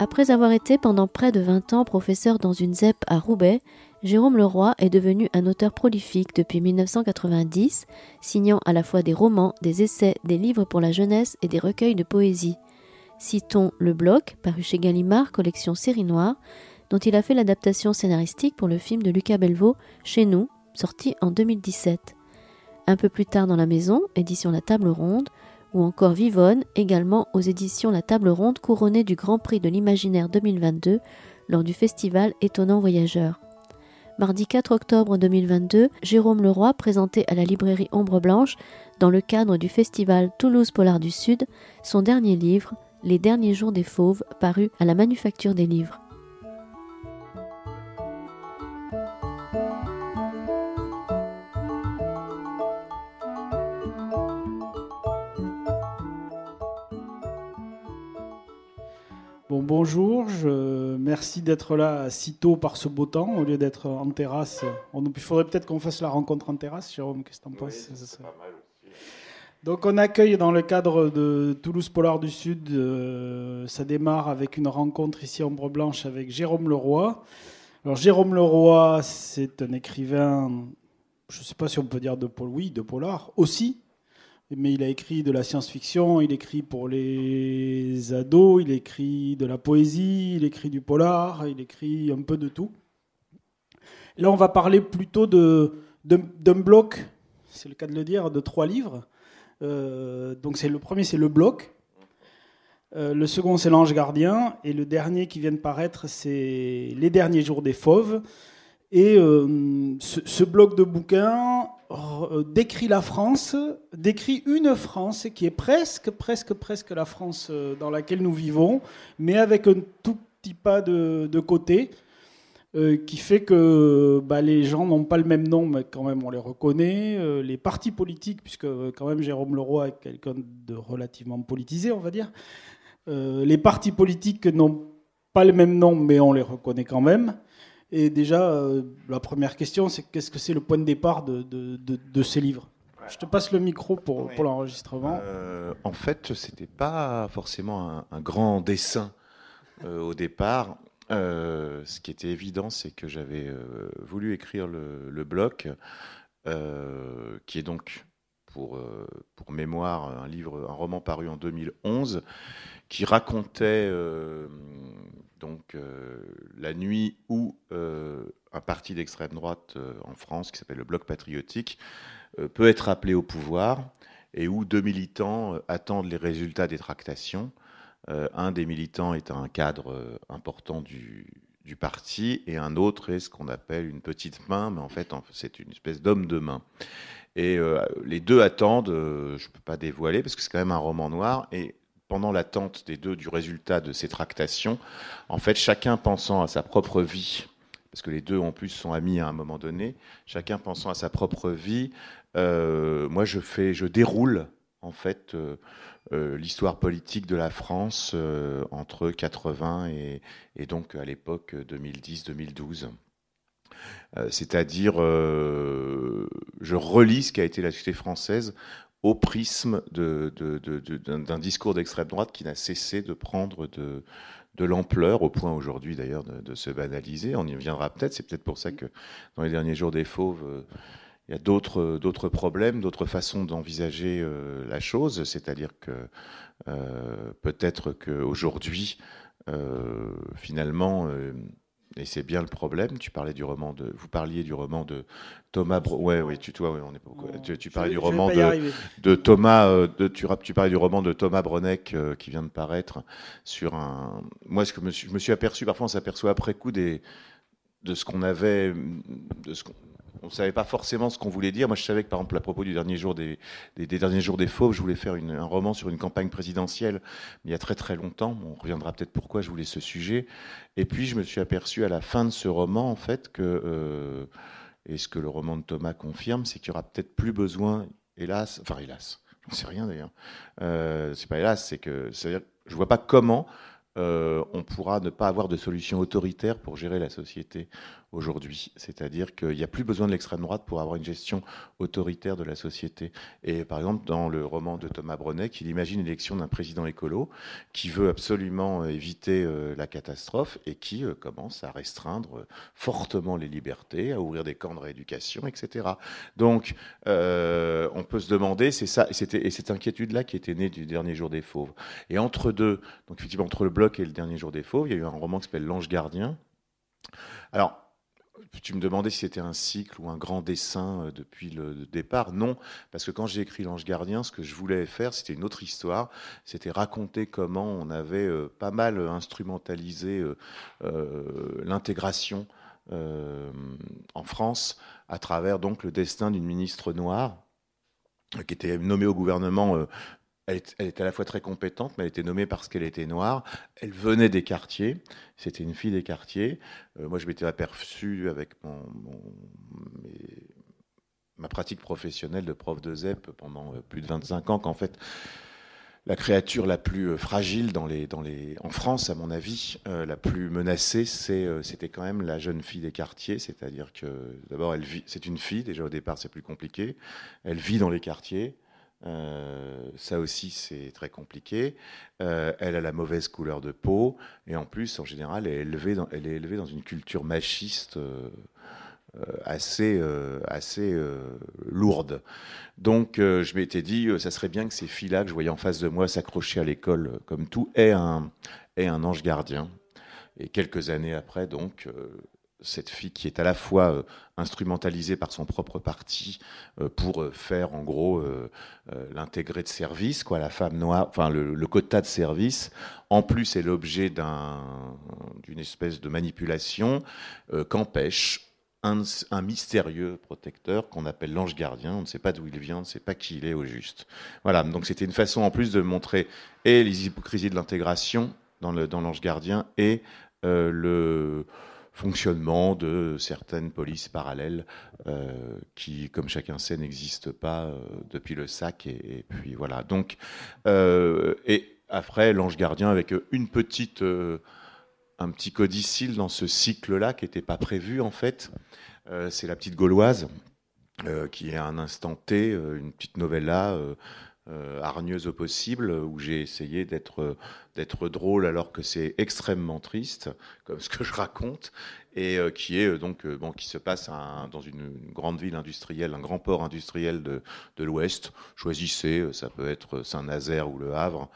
Après avoir été pendant près de 20 ans professeur dans une ZEP à Roubaix, Jérôme Leroy est devenu un auteur prolifique depuis 1990, signant à la fois des romans, des essais, des livres pour la jeunesse et des recueils de poésie. Citons Le Bloc, paru chez Gallimard, collection Série Noire, dont il a fait l'adaptation scénaristique pour le film de Lucas Belvaux, Chez nous, sorti en 2017. Un peu plus tard dans la maison, édition La Table Ronde, ou encore Vivonne, également aux éditions La Table Ronde, couronnée du Grand Prix de l'Imaginaire 2022 lors du festival Étonnant Voyageurs. Mardi 4 octobre 2022, Jérôme Leroy présentait à la librairie Ombre Blanche, dans le cadre du festival Toulouse Polar du Sud, son dernier livre, Les derniers jours des fauves, paru à la Manufacture des livres. bonjour. Je... Merci d'être là si tôt par ce beau temps. Au lieu d'être en terrasse, on... il faudrait peut-être qu'on fasse la rencontre en terrasse. Jérôme, qu'est-ce que tu penses C'est Donc on accueille dans le cadre de Toulouse Polar du Sud, euh, ça démarre avec une rencontre ici en Ombre Blanche avec Jérôme Leroy. Alors Jérôme Leroy, c'est un écrivain, je ne sais pas si on peut dire de, oui, de polar aussi, mais il a écrit de la science-fiction, il écrit pour les ados, il écrit de la poésie, il écrit du polar, il écrit un peu de tout. Là, on va parler plutôt d'un de, bloc, c'est le cas de le dire, de trois livres. Euh, donc c'est le premier, c'est le bloc. Euh, le second, c'est l'ange gardien. Et le dernier qui vient de paraître, c'est les derniers jours des fauves. Et euh, ce, ce bloc de bouquins, euh, décrit la France, décrit une France qui est presque, presque, presque la France euh, dans laquelle nous vivons, mais avec un tout petit pas de, côté, euh, qui fait que bah, les gens n'ont pas le même nom, mais quand même on les reconnaît. les partis politiques, puisque quand même Jérôme Leroy est quelqu'un de relativement politisé, on va dire. les partis politiques n'ont pas le même nom, mais on les reconnaît quand même. Et déjà, euh, la première question, c'est qu'est-ce que c'est le point de départ de, ces livres je te passe le micro pour, l'enregistrement. Euh, en fait, ce n'était pas forcément un, grand dessin euh, au départ. ce qui était évident, c'est que j'avais voulu écrire le, le bloc, qui est donc, pour, pour mémoire, un livre, un roman paru en 2011, qui racontait donc euh, la nuit où euh, un parti d'extrême droite euh, en France, qui s'appelle le Bloc patriotique, peut être appelé au pouvoir et où deux militants attendent les résultats des tractations. un des militants est un cadre important du, du, parti et un autre est ce qu'on appelle une petite main, mais en fait c'est une espèce d'homme de main. Et les deux attendent, je ne peux pas dévoiler parce que c'est quand même un roman noir, et pendant l'attente des deux du résultat de ces tractations, en fait, chacun pensant à sa propre vie, parce que les deux en plus sont amis à un moment donné, chacun pensant à sa propre vie, euh, moi je fais, je déroule en fait euh, euh, l'histoire politique de la France entre 80 et, et donc à l'époque 2010-2012. C'est-à-dire, je relis ce qu'a été la société française au prisme d'un discours d'extrême droite qui n'a cessé de prendre de, l'ampleur, au point aujourd'hui d'ailleurs de, se banaliser. On y reviendra peut-être, c'est peut-être pour ça que dans les derniers jours des fauves, euh, il y a d'autres, d'autres problèmes, d'autres façons d'envisager euh, la chose, c'est-à-dire que euh, peut-être qu'aujourd'hui, finalement, et c'est bien le problème. Tu parlais du roman de, vous parliez du roman de Thomas. Bro... Ouais, oui, tu toi, on est pas... tu, tu, parlais du roman de, de, Thomas. Euh, de, tu, tu parlais du roman de Thomas Bronek euh, qui vient de paraître sur un. Moi, ce que me, je me suis aperçu, parfois, on s'aperçoit après coup des de ce qu'on avait, de ce qu'on on ne savait pas forcément ce qu'on voulait dire. Moi, je savais que, par exemple, à propos des, derniers jours des fauves, je voulais faire un roman sur une campagne présidentielle, il y a très très longtemps. On reviendra peut-être pourquoi je voulais ce sujet. Et puis, je me suis aperçu à la fin de ce roman, en fait, que, euh, et ce que le roman de Thomas confirme, c'est qu'il n'y aura peut-être plus besoin, hélas, enfin hélas, ne sais rien d'ailleurs. Euh, c'est pas hélas, c'est que, c'est-à-dire, je vois pas comment. Euh, on pourra ne pas avoir de solution autoritaire pour gérer la société aujourd'hui. C'est-à-dire qu'il n'y a plus besoin de l'extrême droite pour avoir une gestion autoritaire de la société. Et par exemple, dans le roman de Thomas Brunet, il imagine l'élection d'un président écolo qui veut absolument éviter euh, la catastrophe et qui euh, commence à restreindre euh, fortement les libertés, à ouvrir des camps de rééducation, etc. Donc, on peut se demander, c'est ça, et cette inquiétude-là qui était née du dernier jour des fauves. Et entre deux, donc effectivement, entre le bloc et le dernier jour des fauves, il y a eu un roman qui s'appelle L'ange gardien. Alors, tu me demandais si c'était un cycle ou un grand dessin euh, depuis le départ. Non, parce que quand j'ai écrit L'Ange Gardien, ce que je voulais faire, c'était une autre histoire. C'était raconter comment on avait euh, pas mal euh, instrumentalisé l'intégration en France à travers donc le destin d'une ministre noire qui était nommée au gouvernement elle, est, à la fois très compétente, mais elle était nommée parce qu'elle était noire. Elle venait des quartiers. C'était une fille des quartiers. Euh, moi, je m'étais aperçu avec mon, ma pratique professionnelle de prof de ZEP pendant euh, plus de 25 ans qu'en fait, la créature la plus euh, fragile en France, à mon avis, la plus menacée, c'était quand même la jeune fille des quartiers. C'est-à-dire que d'abord, elle vit, c'est une fille, déjà au départ, c'est plus compliqué. Elle vit dans les quartiers. Euh, ça aussi, c'est très compliqué. Euh, elle a la mauvaise couleur de peau et en plus, en général, elle est élevée dans, elle est élevée dans une culture machiste euh, assez, assez lourde. Donc, je m'étais dit, ça serait bien que ces filles-là que je voyais en face de moi s'accrocher à l'école comme tout aient un, aient un ange gardien. Et quelques années après, donc, cette fille qui est à la fois euh, instrumentalisée par son propre parti euh, pour euh, faire en gros l'intégrer de service, quoi, la femme noire, enfin le, quota de service. En plus, est l'objet d'une espèce de manipulation qu'empêche un, mystérieux protecteur qu'on appelle l'ange gardien. On ne sait pas d'où il vient, on ne sait pas qui il est au juste. Voilà. Donc c'était une façon en plus de montrer et les hypocrisies de l'intégration dans l'ange dans gardien et le fonctionnement de certaines polices parallèles euh, qui, comme chacun sait, n'existent pas euh, depuis le sac. Et, puis voilà. Donc, euh, et après, l'ange gardien avec une petite, un petit codicile dans ce cycle-là qui n'était pas prévu en fait. c'est la petite gauloise. qui est un instant T, une petite novella euh, hargneuse au possible, où j'ai essayé d'être drôle alors que c'est extrêmement triste, comme ce que je raconte, et euh, qui est euh, donc qui se passe dans une, grande ville industrielle, un grand port industriel de, l'Ouest. Choisissez, ça peut être Saint-Nazaire ou Le Havre.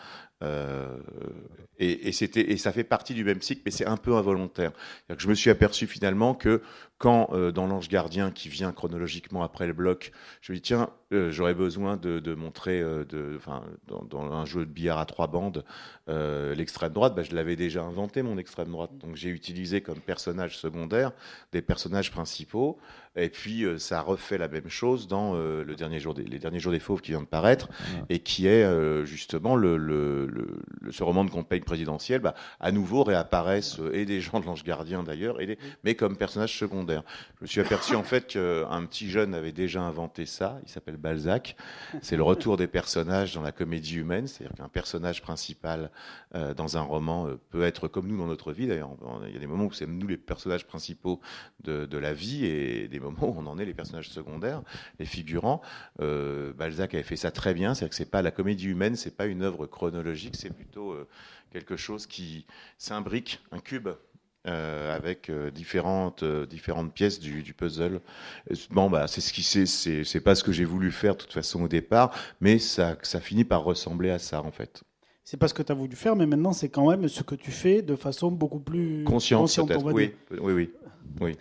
et, ça fait partie du même cycle, mais c'est un peu involontaire. je me suis aperçu finalement que quand euh, dans l'ange gardien qui vient chronologiquement après le bloc, je lui dis tiens, euh, j'aurais besoin de, montrer euh, dans, un jeu de billard à trois bandes l'extrême droite, bah, je l'avais déjà inventé mon extrême droite. Donc j'ai utilisé comme personnage secondaire des personnages principaux. Et puis ça refait la même chose dans le dernier jour des, les derniers jours des fauves qui vient de paraître ah. et qui est justement le, ce roman de campagne présidentielle. Bah, à nouveau réapparaissent et des gens de l'ange gardien d'ailleurs, mais comme personnage secondaire je me suis aperçu en fait qu'un petit jeune avait déjà inventé ça, il s'appelle Balzac. C'est le retour des personnages dans la comédie humaine, c'est-à-dire qu'un personnage principal euh, dans un roman euh, peut être comme nous dans notre vie. D'ailleurs, il y a des moments où c'est nous les personnages principaux de, la vie et des moments où on en est les personnages secondaires, les figurants. Euh, Balzac avait fait ça très bien, c'est-à-dire que c'est pas la comédie humaine, c'est pas une œuvre chronologique, c'est plutôt quelque chose qui s'imbrique, un cube euh, avec euh, différentes euh, différentes pièces du, puzzle. Bon bah c'est ce qui c'est c'est pas ce que j'ai voulu faire de toute façon au départ, mais ça ça finit par ressembler à ça en fait. C'est pas ce que tu as voulu faire, mais maintenant c'est quand même ce que tu fais de façon beaucoup plus consciente. oui, oui, oui,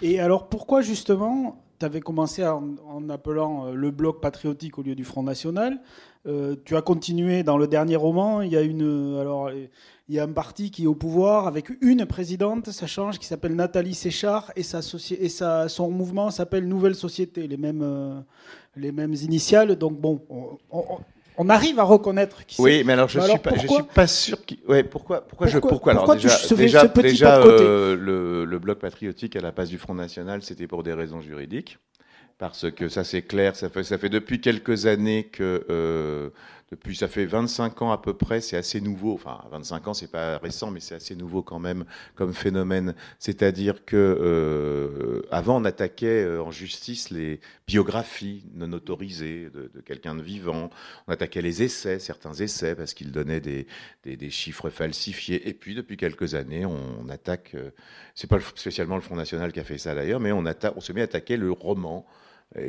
Et alors pourquoi justement tu avais commencé en, appelant le bloc patriotique au lieu du Front National. tu as continué dans le dernier roman. Il y a une alors il y a un parti qui est au pouvoir avec une présidente, ça change, qui s'appelle Nathalie Séchard, et, sa et son mouvement s'appelle Nouvelle Société, les mêmes, euh, les mêmes initiales. Donc bon, on, arrive à reconnaître qui Oui, mais alors je ne suis, suis, pas sûr. Qui... Ouais, pourquoi, pourquoi, je, pourquoi, alors, déjà, déjà, petit euh, le, bloc patriotique à la place du Front National, c'était pour des raisons juridiques parce que ça c'est clair, ça fait, ça fait depuis quelques années que euh, depuis, ça fait 25 ans à peu près, c'est assez nouveau. Enfin, 25 ans, c'est pas récent, mais c'est assez nouveau quand même comme phénomène. C'est-à-dire que euh, avant, on attaquait euh, en justice les biographies non autorisées de, quelqu'un de vivant. On attaquait les essais, certains essais, parce qu'ils donnaient des, chiffres falsifiés. Et puis, depuis quelques années, on, attaque. Euh, c'est pas spécialement le Front National qui a fait ça d'ailleurs, mais on se met à attaquer le roman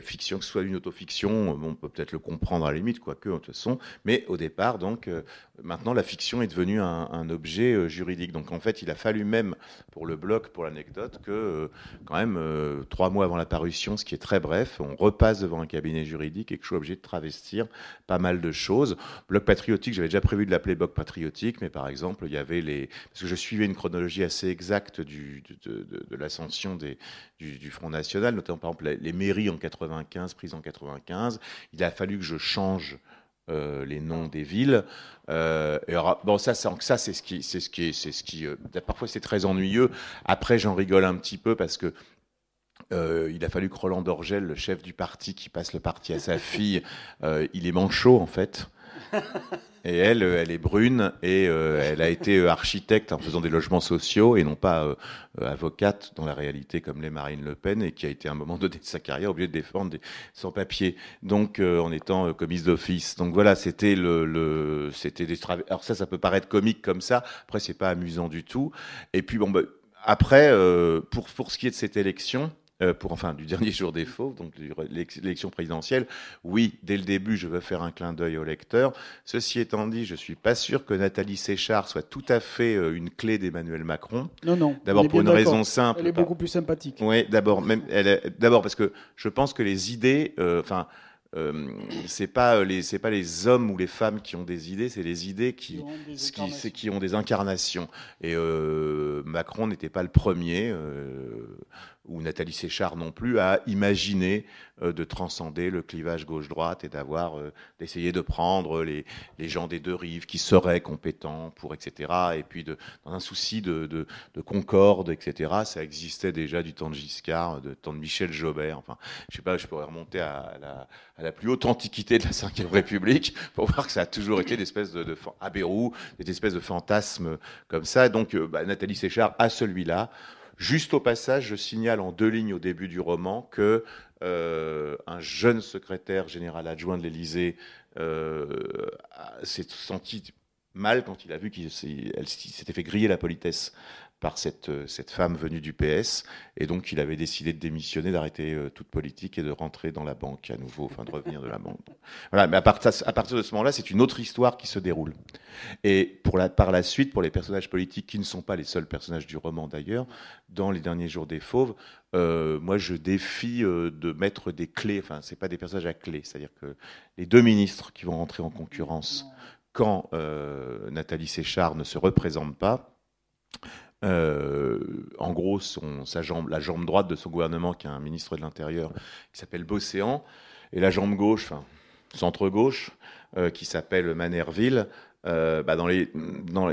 fiction, que ce soit une autofiction, euh, on peut peut-être le comprendre à la limite, quoique, de toute façon. Mais au départ, donc, euh, maintenant, la fiction est devenue un, objet euh, juridique. Donc, en fait, il a fallu même, pour le bloc, pour l'anecdote, que, quand même, trois mois avant la parution, ce qui est très bref, on repasse devant un cabinet juridique et que je suis obligé de travestir pas mal de choses. bloc patriotique, j'avais déjà prévu de l'appeler bloc patriotique, mais par exemple, il y avait les. Parce que je suivais une chronologie assez exacte du, de, l'ascension du, du Front National, notamment, par exemple, les, mairies en 95, prise en 95. Il a fallu que je change euh, les noms des villes. Euh, bon, ça, c'est ce qui, c'est ce qui, c'est ce qui. Euh, parfois, c'est très ennuyeux. Après, j'en rigole un petit peu parce que. il a fallu que Roland Dorgel, le chef du parti, qui passe le parti à sa fille, il est manchot en fait. Et elle, euh, elle est brune et euh, elle a été euh, architecte en faisant des logements sociaux et non pas avocate dans la réalité comme les Marine Le Pen et qui a été à un moment donné de sa carrière obligée de défendre des sans-papiers, donc en étant commise d'office. Donc voilà, c'était le, c'était des Alors ça, ça peut paraître comique comme ça. Après, c'est pas amusant du tout. Et puis bon, bah, après, pour pour ce qui est de cette élection. Euh, pour enfin du dernier jour des faux, donc l'élection présidentielle. Oui, dès le début, je veux faire un clin d'œil au lecteur. Ceci étant dit, je ne suis pas sûr que Nathalie Séchard soit tout à fait euh, une clé d'Emmanuel Macron. Non, non. D'abord pour une raison simple. Elle est beaucoup plus sympathique. Oui, d'abord, même, d'abord parce que je pense que les idées, euh, enfin. c'est pas les c'est pas les hommes ou les femmes qui ont des idées, c'est les idées qui qui ont des, qui, ont des incarnations. Et Macron n'était pas le premier ou Nathalie Séchard non plus, a imaginé euh, de transcender le clivage gauche-droite et d'avoir euh, d'essayer de prendre les, gens des deux rives qui seraient compétents pour etc. Et puis de, dans un souci de, concorde etc. Ça existait déjà du temps de Giscard, euh, du temps de Michel Jobert. Enfin, je sais pas, je pourrais remonter à la, plus haute antiquité de la Ve République pour voir que ça a toujours été des espèces de, de à des espèces de fantasmes comme ça. Donc bah, Nathalie Séchard a celui-là. Juste au passage, je signale en deux lignes au début du roman que euh, un jeune secrétaire général adjoint de l'Élysée euh, s'est senti mal quand il a vu qu'il s'était fait griller la politesse par cette, euh, cette femme venue du PS. Et donc, il avait décidé de démissionner, d'arrêter euh, toute politique et de rentrer dans la banque à nouveau, enfin de revenir de la banque. Voilà, mais à, partir à partir de ce moment-là, c'est une autre histoire qui se déroule. Et pour la, par la suite, pour les personnages politiques qui ne sont pas les seuls personnages du roman d'ailleurs, dans Les Derniers Jours des Fauves, euh, moi je défie de mettre des clés, enfin, ce pas des personnages à clé, c'est-à-dire que les deux ministres qui vont rentrer en concurrence quand Nathalie Séchard ne se représente pas, euh, en gros, son, sa jambe, la jambe droite de son gouvernement, qui est un ministre de l'Intérieur, qui s'appelle Bosséan, et la jambe gauche, centre-gauche, euh, qui s'appelle Manerville, euh, bah, dans les, dans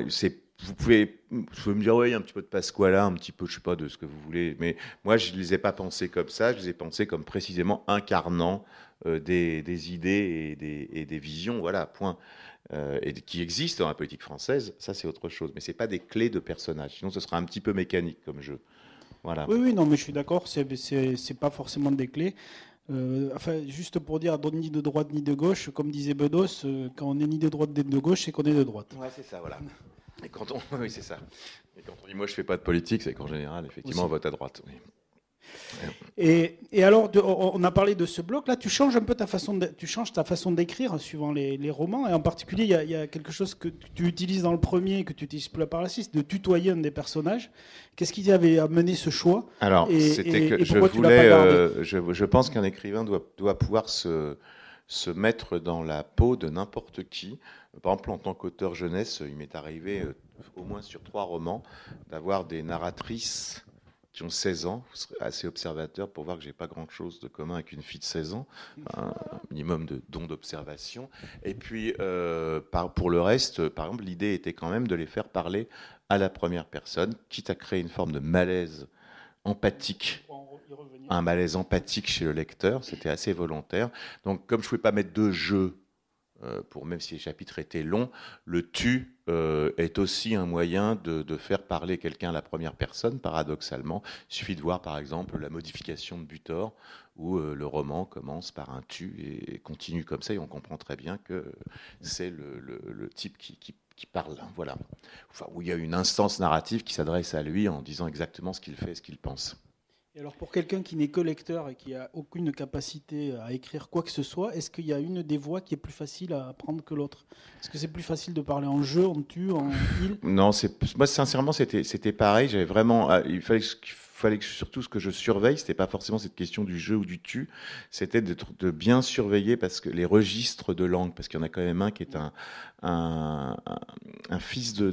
vous pouvez, me dire, oui, un petit peu de Pasquala, un petit peu, je sais pas, de ce que vous voulez. Mais moi, je ne les ai pas pensés comme ça, je les ai pensés comme précisément incarnant euh, des, idées et des, visions, voilà, point, euh, et qui existent dans la politique française, ça c'est autre chose. Mais ce n'est pas des clés de personnages, sinon ce sera un petit peu mécanique comme jeu. Voilà. Oui, oui, non, mais je suis d'accord, ce n'est pas forcément des clés. Euh, enfin, juste pour dire, ni de droite ni de gauche, comme disait Bedos, quand on est ni de droite ni de gauche, c'est qu'on est de droite. Ouais, c'est ça, voilà. Et quand on, oui, c'est ça. Et quand on dit moi je fais pas de politique, c'est qu'en général, effectivement, on vote à droite. Oui. Et, alors, de, on a parlé de ce bloc. Là, tu changes un peu ta façon, de, tu changes ta façon d'écrire suivant les, romans. Et en particulier, il y, a quelque chose que tu utilises dans le premier et que tu utilises plus par la suite, de tutoyer un des personnages. Qu'est-ce qui t'avait amené ce choix Alors, c'était que je voulais. Euh, je, pense qu'un écrivain doit, pouvoir se, se mettre dans la peau de n'importe qui. Par exemple, en tant qu'auteur jeunesse, il m'est arrivé, euh, au moins sur trois romans, d'avoir des narratrices qui ont 16 ans, vous serez assez observateur pour voir que j'ai pas grand-chose de commun avec une fille de 16 ans, un minimum de dons d'observation. Et puis, euh, par, pour le reste, par exemple, l'idée était quand même de les faire parler à la première personne, quitte à créer une forme de malaise empathique un malaise empathique chez le lecteur, c'était assez volontaire. Donc comme je ne pouvais pas mettre de jeu, euh, pour, même si les chapitres étaient longs, le tu euh, est aussi un moyen de, faire parler quelqu'un à la première personne, paradoxalement. Il suffit de voir par exemple la modification de Butor, où euh, le roman commence par un tu et, continue comme ça, et on comprend très bien que c'est le, type qui, parle. Voilà. où il y a une instance narrative qui s'adresse à lui en disant exactement ce qu'il fait, ce qu'il pense. Et alors pour quelqu'un qui n'est que lecteur et qui a aucune capacité à écrire quoi que ce soit, est-ce qu'il y a une des voix qui est plus facile à apprendre que l'autre Est-ce que c'est plus facile de parler en jeu, en tu, en il Non, c'est moi sincèrement c'était c'était pareil. J'avais vraiment ah, il fallait fallait que, surtout ce que je surveille, c'était pas forcément cette question du jeu ou du tu, c'était de, bien surveiller parce que les registres de langue, parce qu'il y en a quand même un qui est un, un, fils de,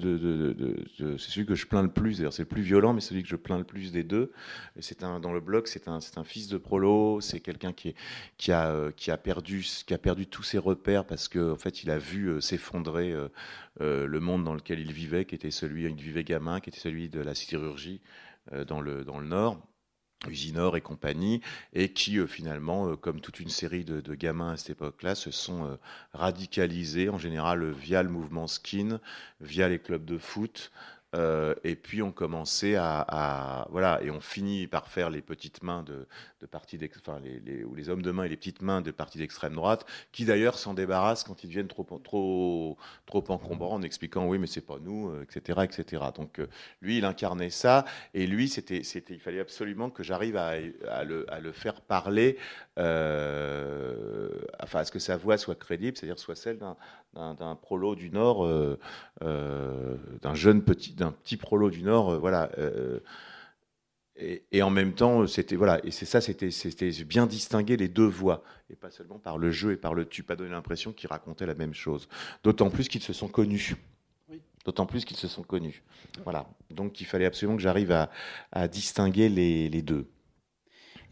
c'est celui que je plains le plus, d'ailleurs c'est le plus violent, mais celui que je plains le plus des deux. C'est un dans le blog, c'est un, un fils de prolo, c'est quelqu'un qui, qui a euh, qui a perdu qui a perdu tous ses repères parce qu'en en fait il a vu euh, s'effondrer euh, le monde dans lequel il vivait, qui était celui il vivait gamin, qui était celui de la chirurgie euh, dans, le, dans le Nord. Usinor et compagnie, et qui euh, finalement, euh, comme toute une série de, gamins à cette époque-là, se sont radicalisés, en général via le mouvement skin, via les clubs de foot, et puis ont commencé à, à, voilà, et on finit par faire les petites mains de, de partis enfin, les, les, ou les hommes de main et les petites mains de partis d'extrême droite, qui d'ailleurs s'en débarrassent quand ils deviennent trop, trop, trop encombrants en expliquant oui, mais c'est pas nous, etc., euh, etc. Donc euh, lui, il incarnait ça, et lui, c'était, c'était, il fallait absolument que j'arrive à, le, à, le, faire parler, euh, enfin, à ce que sa voix soit crédible, c'est-à-dire soit celle d'un, d'un, prolo du Nord, d'un jeune petit, d'un petit prolo du Nord, voilà et, en même temps, c'était voilà, et c'est ça, c'était c'était bien distinguer les deux voix et pas seulement par le jeu et par le tu, pas donner l'impression qu'ils racontaient la même chose. D'autant plus qu'ils se sont connus. D'autant plus qu'ils se sont connus. Voilà. Donc il fallait absolument que j'arrive à, distinguer les, les, deux.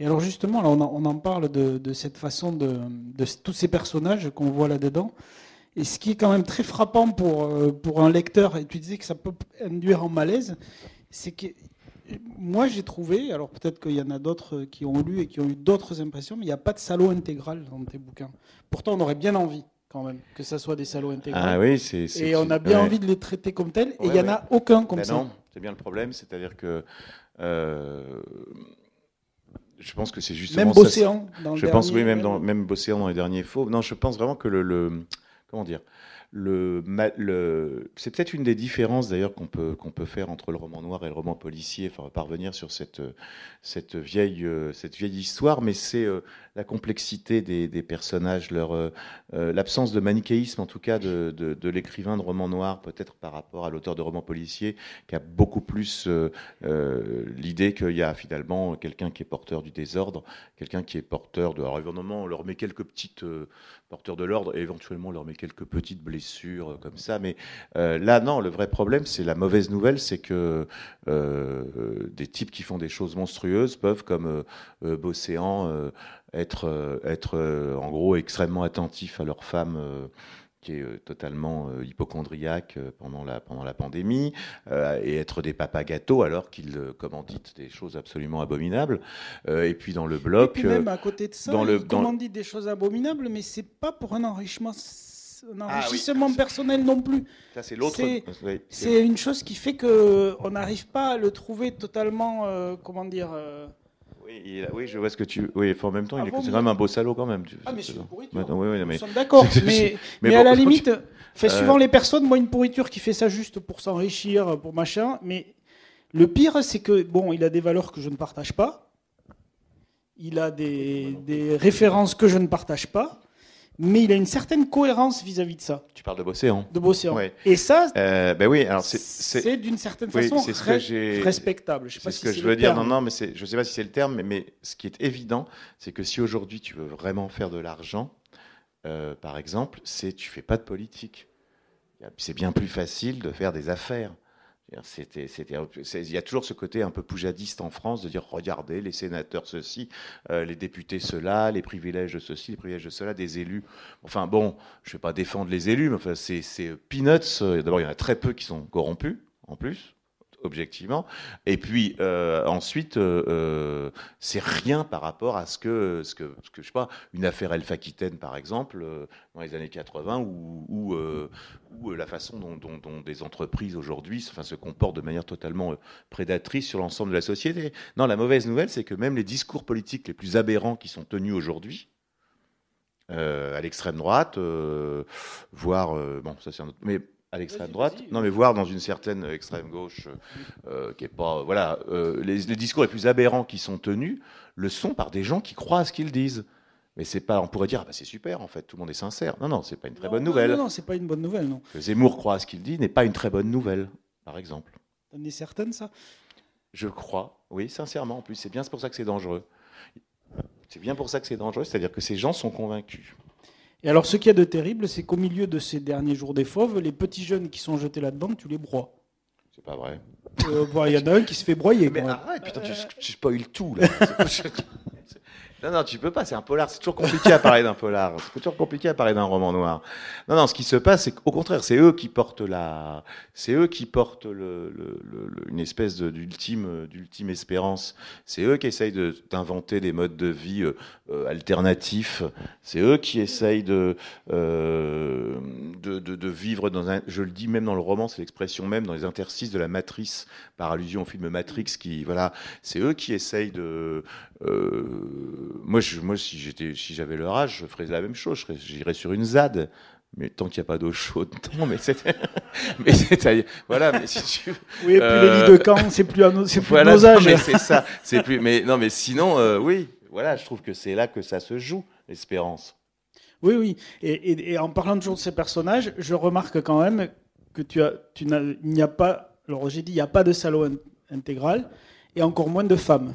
Et alors justement, là, on, en, on en parle de, de, cette façon de, de tous ces personnages qu'on voit là-dedans. Et ce qui est quand même très frappant pour, euh, pour un lecteur, et tu disais que ça peut induire en malaise, c'est que moi, j'ai trouvé, alors peut-être qu'il y en a d'autres qui ont lu et qui ont eu d'autres impressions, mais il n'y a pas de salaud intégral dans tes bouquins. Pourtant, on aurait bien envie, quand même, que ça soit des salauds intégrés. Ah oui, c'est. Et on a bien envie de les traiter comme tels, et il y n'y en a aucun comme ben ça. Non, c'est bien le problème, c'est-à-dire que. Euh, je pense que c'est justement. Même Bosséan dans le Je pense, oui, même, dans, même Bosséan dans les derniers faux. Non, je pense vraiment que le comment dire le, c'est peut-être une des différences d'ailleurs qu'on peut, peut faire entre le roman noir et le roman policier, enfin, parvenir sur cette, cette, vieille, euh, cette vieille histoire, mais c'est euh, la complexité des, personnages, leur, euh, l'absence de manichéisme en tout cas de, l'écrivain de roman noir, peut-être par rapport à l'auteur de roman policier, qui a beaucoup plus l'idée qu'il y a finalement quelqu'un qui est porteur du désordre, quelqu'un qui est porteur de... Alors évidemment, on leur met quelques petites Porteur de l'ordre et éventuellement leur met quelques petites blessures euh, comme ça. Mais euh, là, non, le vrai problème, c'est la mauvaise nouvelle, c'est que euh, des types qui font des choses monstrueuses peuvent, comme euh, Bosséan, être, être en gros extrêmement attentifs à leurs femmes euh, totalement euh, hypochondriaque euh, pendant la, pendant la pandémie, et être des papas gâteaux alors qu'ils commanditent des choses absolument abominables. et puis dans le bloc... même à côté de ça, dans ils commanditent des choses abominables, mais c'est pas pour un enrichissement ah personnel non plus. c'est l'autre. C'est une chose qui fait que on n'arrive pas à le trouver totalement, comment dire, oui, je vois ce que tu. Oui, en même temps, ah il est, c'est quand même un beau salaud quand même. Ah, mais c'est une pourriture. Nous d'accord. mais, à la limite, fait, euh, suivant les personnes, moi, une pourriture qui fait ça juste pour s'enrichir, pour machin. Mais le pire, c'est que, bon, il a des valeurs que je ne partage pas. Il a des références que je ne partage pas mais il a une certaine cohérence vis-à-vis de ça. Tu parles de Bocéan. De Bocéan. Et ça, euh, ben oui, c'est d'une certaine façon respectable. C'est si que je veux dire. Non, non, mais je ne sais pas si c'est le terme, mais, ce qui est évident, c'est que si aujourd'hui tu veux vraiment faire de l'argent, euh, par exemple, c'est tu fais pas de politique. C'est bien plus facile de faire des affaires. C'était, il y a toujours ce côté un peu poujadiste en France de dire regardez les sénateurs ceci, euh, les députés cela, les privilèges de ceci, les privilèges de cela, des élus. Enfin bon, je ne vais pas défendre les élus, mais enfin c'est, peanuts. Euh, d'abord, il y en a très peu qui sont corrompus en plus objectivement. Et puis euh, ensuite, euh, euh, c'est rien par rapport à ce que, ce que, ce que je sais pas, une affaire alpha Aquitaine par exemple, dans les années 80, ou, ou, la façon dont, dont, des entreprises aujourd'hui se comportent de manière totalement prédatrice sur l'ensemble de la société. Non, la mauvaise nouvelle, c'est que même les discours politiques les plus aberrants qui sont tenus aujourd'hui, à l'extrême droite, voire, bon, ça c'est un autre, mais à l'extrême droite, non mais voir dans une certaine euh, extrême gauche euh, euh, qui est pas voilà, les, discours les plus aberrants qui sont tenus le sont par des gens qui croient à ce qu'ils disent. Mais c'est pas, on pourrait dire, ah bah, c'est super en fait, tout le monde est sincère. Non non, c'est pas une très bonne nouvelle. Non, non, c'est pas une bonne nouvelle non. Que Zemmour croit à ce qu'il dit n'est pas une très bonne nouvelle, par exemple. On est certaine ça Je crois, oui, sincèrement. En plus, c'est bien pour ça que c'est dangereux. C'est bien pour ça que c'est dangereux, c'est-à-dire que ces gens sont convaincus et alors, ce qu'il y a de terrible, c'est qu'au milieu de ces derniers jours des fauves, les petits jeunes qui sont jetés là-dedans, tu les broies. C'est pas vrai. Euh, il y en a un qui se fait broyer. Mais, arrête, putain, tu spoil tout là. Non, non, tu peux pas, c'est un polar, c'est toujours compliqué à parler d'un polar, c'est toujours compliqué à parler d'un roman noir. Non, non, ce qui se passe, c'est qu'au contraire, c'est eux qui portent la, c'est eux qui portent le, une espèce d'ultime, d'ultime espérance. C'est eux qui essayent d'inventer des modes de vie euh, euh, alternatifs. C'est eux qui essayent de, euh, de, de, de, vivre dans un, je le dis même dans le roman, c'est l'expression même, dans les interstices de la matrice, par allusion au film Matrix qui, voilà, c'est eux qui essayent de, euh, moi, moi, si j'étais, si j'avais leur âge, je ferais la même chose. J'irais sur une ZAD. Mais tant qu'il n'y a pas d'eau chaude, non, mais c'est, mais c'est, voilà, mais si tu, oui, et les euh, lits de camp, c'est plus c'est nos âges. mais c'est ça, c'est plus, mais non, mais sinon, euh, oui, voilà, je trouve que c'est là que ça se joue, l'espérance. Oui, oui, et, en parlant toujours de ces personnages, je remarque quand même que tu as, tu n'as, n'y a pas, alors j'ai dit, il n'y a pas de salaud intégral et encore moins de femmes.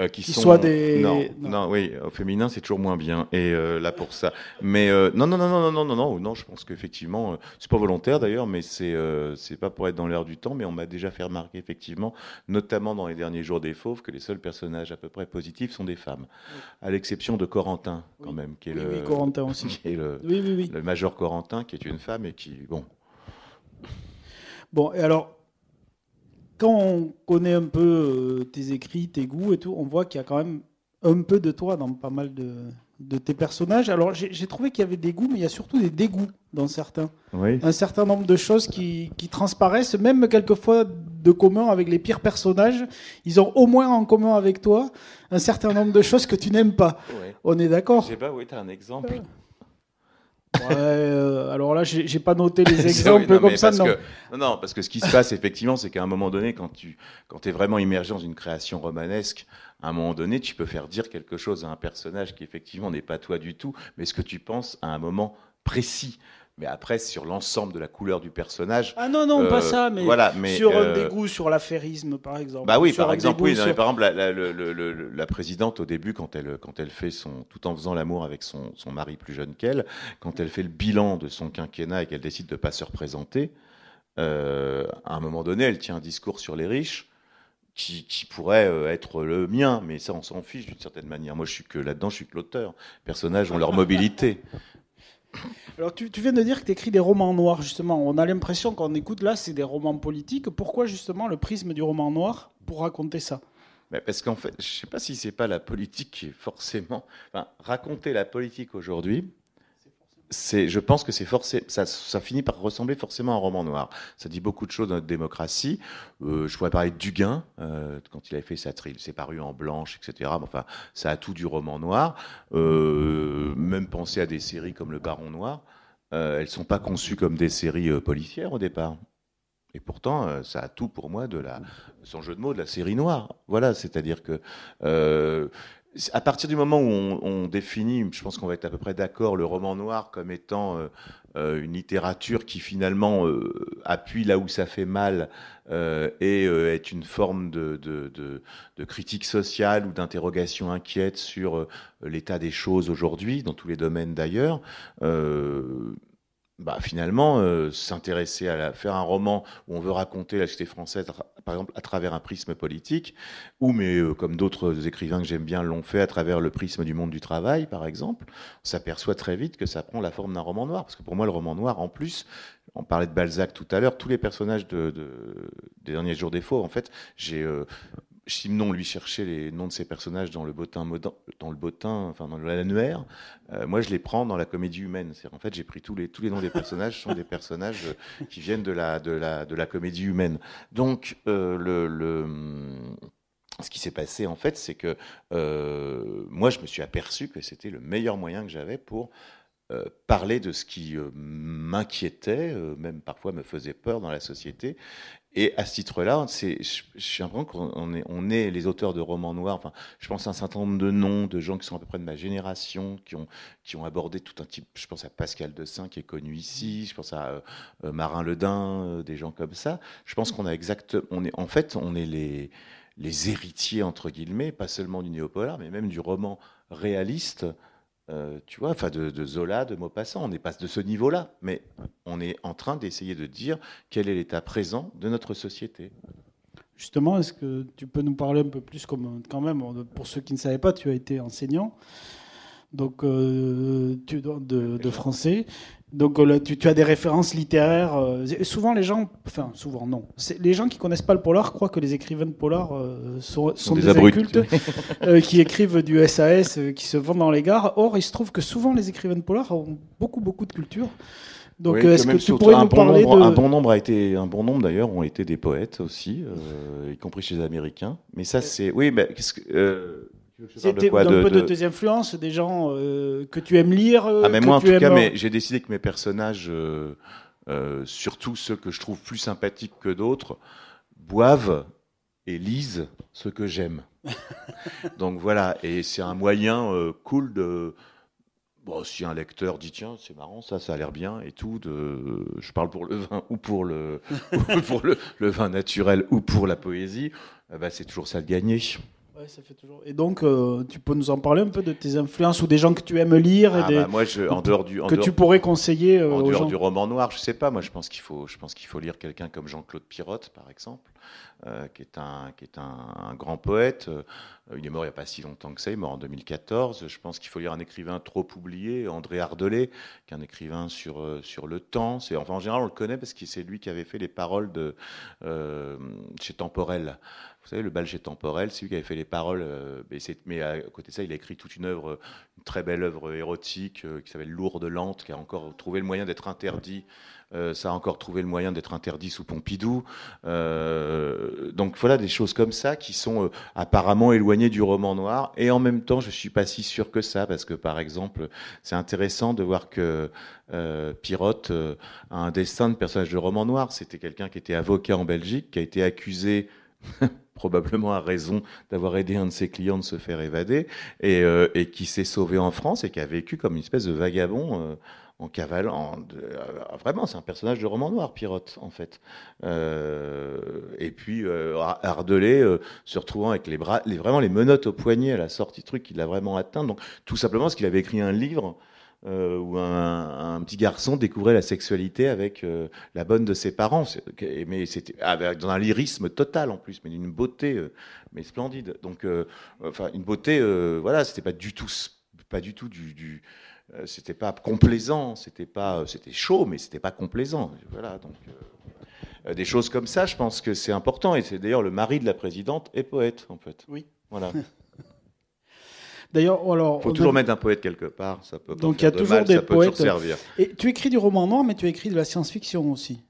Euh, qui, sont... Euh, des non, non, oui au féminin c'est toujours moins bien et euh, là pour ça mais non non non non non non non non je pense qu'effectivement c'est pas volontaire d'ailleurs mais c'est c'est pas pour être dans l'air du temps mais on m'a déjà fait remarquer effectivement notamment dans les derniers jours des fauves que les seuls personnages à peu près positifs sont des femmes à l'exception de Corentin quand même qui est oui, le Corentin aussi le... le major Corentin qui est une femme et qui bon bon et alors quand on connaît un peu euh, tes écrits, tes goûts et tout, on voit qu'il y a quand même un peu de toi dans pas mal de, tes personnages. Alors j'ai trouvé qu'il y avait des goûts, mais il y a surtout des dégoûts dans certains. Un certain nombre de choses qui, transparaissent, même quelquefois de commun avec les pires personnages. Ils ont au moins en commun avec toi un certain nombre de choses que tu n'aimes pas. On est d'accord Je sais pas, oui, tu un exemple. Euh, euh, alors là, j'ai pas noté les exemples comme ça. Non. non. parce que ce qui se passe effectivement, c'est qu'à un moment donné, quand tu quand es vraiment immergé dans une création romanesque, à un moment donné, tu peux faire dire quelque chose à un personnage qui effectivement n'est pas toi du tout, mais ce que tu penses à un moment précis mais après sur l'ensemble de la couleur du personnage. Ah non non pas euh, ça, mais, voilà, mais sur euh, des goûts, sur l'affairisme par exemple. Bah oui, par exemple par exemple la, présidente au début quand elle quand elle fait son tout en faisant l'amour avec son, son, mari plus jeune qu'elle, quand elle fait le bilan de son quinquennat et qu'elle décide de ne pas se représenter, euh, à un moment donné elle tient un discours sur les riches. Qui, qui, pourrait euh, être le mien, mais ça on s'en fiche d'une certaine manière. Moi je suis que là-dedans, je suis que l'auteur. Personnages ont leur mobilité. Alors tu, viens de dire que tu écris des romans noirs, justement. On a l'impression qu'on écoute là, c'est des romans politiques. Pourquoi justement le prisme du roman noir pour raconter ça Mais Parce qu'en fait, je ne sais pas si ce n'est pas la politique qui est forcément... raconter la politique aujourd'hui, je pense que c'est forcé, ça, finit par ressembler forcément à un roman noir. Ça dit beaucoup de choses dans notre démocratie. Euh, je pourrais parler de Duguin, euh, quand il avait fait sa trille, c'est paru en blanche, etc. Enfin, ça a tout du roman noir. Euh, même penser à des séries comme Le Baron Noir, elles ne sont pas conçues comme des séries policières au départ. Et pourtant, ça a tout pour moi de la, sans jeu de mots, de la série noire. Voilà, c'est-à-dire que à partir du moment où on, définit, je pense qu'on va être à peu près d'accord, le roman noir comme étant euh, euh, une littérature qui finalement euh, appuie là où ça fait mal et est une forme de, de critique sociale ou d'interrogation inquiète sur l'état des choses aujourd'hui, dans tous les domaines d'ailleurs bah, finalement, euh, s'intéresser à faire un roman où on veut raconter la société française, par exemple, à travers un prisme politique, ou, mais euh, comme d'autres écrivains que j'aime bien l'ont fait, à travers le prisme du monde du travail, par exemple, on s'aperçoit très vite que ça prend la forme d'un roman noir. Parce que pour moi, le roman noir, en plus, on parlait de Balzac tout à l'heure, tous les personnages de, des Derniers Jours des Faux, en fait, j'ai euh, non, lui cherchait les noms de ses personnages dans le bottin, dans le bottin, enfin dans l'annuaire. Euh, moi, je les prends dans la comédie humaine. C'est En fait, j'ai pris tous les tous les noms des personnages sont des personnages euh, qui viennent de la de de la comédie humaine. Donc euh, le, ce qui s'est passé en fait, c'est que moi, je me suis aperçu que c'était le meilleur moyen que j'avais pour parler de ce qui m'inquiétait, même parfois me faisait peur dans la société, et à ce titre-là, c'est, j'ai l'impression qu'on est, on est les auteurs de romans noirs. Enfin, je pense à un certain nombre de noms de gens qui sont à peu près de ma génération, qui ont, qui ont abordé tout un type. Je pense à Pascal Dessin, qui est connu ici. Je pense à euh, euh, Marin Ledin, euh, des gens comme ça. Je pense qu'on a exactement. on est, en fait, on est les, les héritiers, entre guillemets, pas seulement du néopolar, mais même du roman réaliste euh, tu vois, enfin de, Zola, de Maupassant. On n'est pas de ce niveau-là, mais on est en train d'essayer de dire quel est l'état présent de notre société. Justement, est-ce que tu peux nous parler un peu plus, comme, quand même, pour ceux qui ne savaient pas, tu as été enseignant donc euh, tu, de, de français. Donc euh, tu, tu, as des références littéraires. Euh, souvent les gens, enfin souvent non, les gens qui connaissent pas le polar croient que les écrivains de polar euh, sont, des, des qui écrivent du SAS, qui se vendent dans les gares. Or, il se trouve que souvent les écrivains de polar ont beaucoup beaucoup de culture. Donc est-ce que, tu pourrais nous parler Un bon nombre a été, un bon nombre d'ailleurs ont été des poètes aussi, y compris chez les Américains. Mais ça c'est, oui, mais qu'est-ce que c'était un peu de, deuxième tes influences, des gens euh, que tu aimes lire. Ah, mais moi, en tout cas, j'ai décidé que mes personnages, euh, euh, surtout ceux que je trouve plus sympathiques que d'autres, boivent et lisent ce que j'aime. Donc voilà, et c'est un moyen cool de. Bon, si un lecteur dit tiens c'est marrant ça ça a l'air bien et tout de je parle pour le vin ou pour le pour le, vin naturel ou pour la poésie eh ben, c'est toujours ça de gagner et donc, euh, tu peux nous en parler un peu de tes influences ou des gens que tu aimes lire et ah, bah, moi, je, en dehors du que tu pourrais conseiller euh, en dehors du roman noir, je sais pas. Moi, je pense qu'il faut, je pense qu'il faut lire quelqu'un comme Jean-Claude Pirotte, par exemple, euh, qui est, un, qui est un, grand poète. Euh, il est mort il n'y a pas si longtemps que ça, il est mort en 2014. Je pense qu'il faut lire un écrivain trop oublié, André Ardelet, qui est un écrivain sur, euh, sur le temps. C'est, enfin, en général, on le connaît parce que c'est lui qui avait fait les paroles de, chez Temporel. Vous savez, le bal chez Temporel, c'est lui qui avait fait les paroles. mais, à côté de ça, il a écrit toute une œuvre, une très belle œuvre érotique qui s'appelle Lourde Lente, qui a encore trouvé le moyen d'être interdit. ça a encore trouvé le moyen d'être interdit sous Pompidou. Euh, donc voilà des choses comme ça qui sont euh, apparemment éloignées du roman noir. Et en même temps, je suis pas si sûr que ça parce que par exemple, c'est intéressant de voir que euh, euh a un destin de personnage de roman noir. C'était quelqu'un qui était avocat en Belgique, qui a été accusé. probablement à raison d'avoir aidé un de ses clients de se faire évader et, qui s'est sauvé en France et qui a vécu comme une espèce de vagabond en cavale. Euh, ah, vraiment, c'est un personnage de roman noir, Pirotte, en fait. Euh, et puis, euh, euh, se retrouvant avec les bras, vraiment les menottes au poignet à la sortie truc qu'il a vraiment atteint. Donc, tout simplement parce qu'il avait écrit un livre où un, petit garçon découvrait la sexualité avec la bonne de ses parents. Mais c'était ah, avec, dans un lyrisme total en plus, mais d'une beauté mais splendide. Donc, enfin, une beauté, voilà, c'était pas du tout, pas du tout du euh, c'était pas complaisant, c'était pas, euh, c'était chaud, mais c'était pas complaisant. Voilà, donc euh, des choses comme ça, je pense que c'est important. Et c'est d'ailleurs le mari de la présidente est poète, en fait. Oui. Voilà. D'ailleurs, alors. faut toujours mettre un poète quelque part, ça peut. Donc il y a toujours des poètes. servir. Et tu écris du roman noir, mais tu écris de la science-fiction aussi.